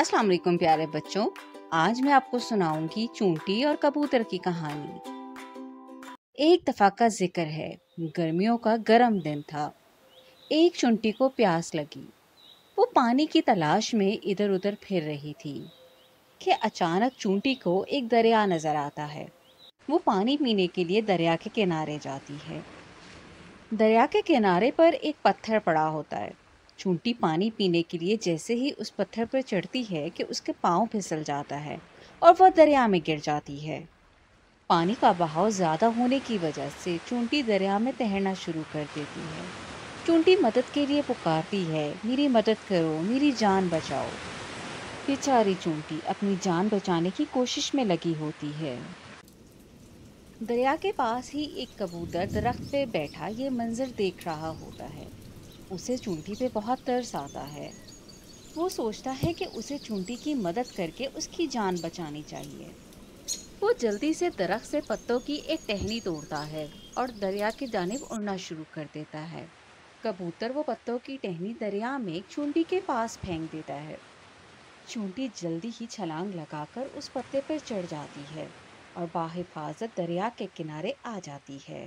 अस्सलाम वालेकुम प्यारे बच्चों आज मैं आपको सुनाऊंगी चूंटी और कबूतर की कहानी एक दफा का जिक्र है गर्मियों का गर्म दिन था एक चूंटी को प्यास लगी वो पानी की तलाश में इधर उधर फिर रही थी कि अचानक चूंटी को एक दरिया नज़र आता है वो पानी पीने के लिए दरिया के किनारे जाती है दरिया के किनारे पर एक पत्थर पड़ा होता है चूंटी पानी पीने के लिए जैसे ही उस पत्थर पर चढ़ती है कि उसके पाँव फिसल जाता है और वह दरिया में गिर जाती है पानी का बहाव ज़्यादा होने की वजह से चूंटी दरिया में तैरना शुरू कर देती है चूंटी मदद के लिए पुकारती है मेरी मदद करो मेरी जान बचाओ बेचारी चूंटी अपनी जान बचाने की कोशिश में लगी होती है दरिया के पास ही एक कबूतर दरख्त पे बैठा ये मंजर देख रहा होता है उसे चूंटी पे बहुत तरस आता है वो सोचता है कि उसे चूंटी की मदद करके उसकी जान बचानी चाहिए वो जल्दी से दरख्त से पत्तों की एक टहनी तोड़ता है और दरिया की जानब उड़ना शुरू कर देता है कबूतर वो पत्तों की टहनी दरिया में चूंटी के पास फेंक देता है चूंटी जल्दी ही छलांग लगाकर उस पत्ते पर चढ़ जाती है और बाहिफाजत दरिया के किनारे आ जाती है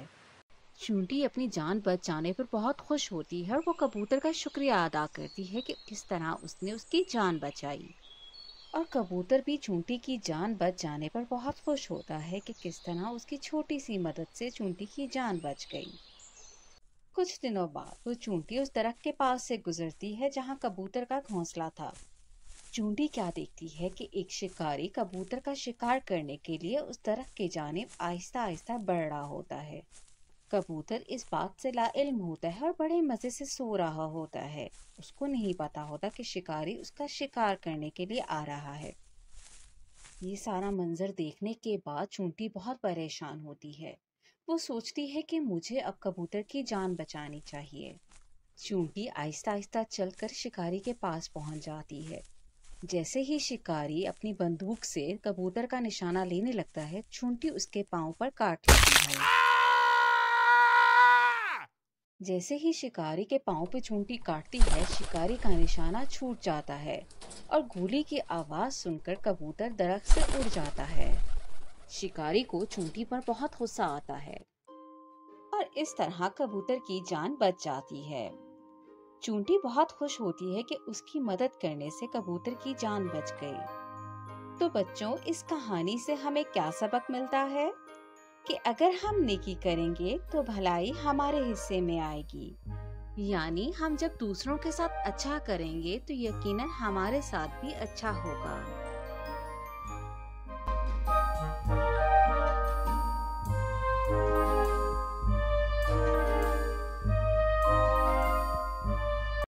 चूंटी अपनी जान बचाने पर बहुत खुश होती है और वो कबूतर का शुक्रिया अदा करती है कि किस तरह उसने उसकी जान बचाई और कबूतर भी चूंटी की जान बच जाने पर बहुत खुश होता है कि किस तरह उसकी छोटी सी मदद से चूंटी की जान बच गई कुछ दिनों बाद वो चूंटी उस दरख्त के पास से गुजरती है जहाँ कबूतर का घोंसला था चूंटी क्या देखती है कि एक शिकारी कबूतर का शिकार करने के लिए उस दरख्त के जानेब आहिस्ता आहिस्ता बढ़ रहा होता है कबूतर इस बात से लाइल होता है और बड़े मज़े से सो रहा होता है उसको नहीं पता होता कि शिकारी उसका शिकार करने के लिए आ रहा है ये सारा मंजर देखने के बाद चूंटी बहुत परेशान होती है वो सोचती है कि मुझे अब कबूतर की जान बचानी चाहिए चूंटी आहिस्ता आहिस्ता चलकर शिकारी के पास पहुंच जाती है जैसे ही शिकारी अपनी बंदूक से कबूतर का निशाना लेने लगता है चूंटी उसके पाँव पर काट लेती है जैसे ही शिकारी के पाँव पे चूंटी काटती है शिकारी का निशाना छूट जाता है और गोली की आवाज़ सुनकर कबूतर दरख से उड़ जाता है शिकारी को चूंटी पर बहुत गुस्सा आता है और इस तरह कबूतर की जान बच जाती है चूंटी बहुत खुश होती है कि उसकी मदद करने से कबूतर की जान बच गई तो बच्चों इस कहानी से हमें क्या सबक मिलता है कि अगर हम नेकी करेंगे तो भलाई हमारे हिस्से में आएगी यानी हम जब दूसरों के साथ अच्छा करेंगे तो यकीनन हमारे साथ भी अच्छा होगा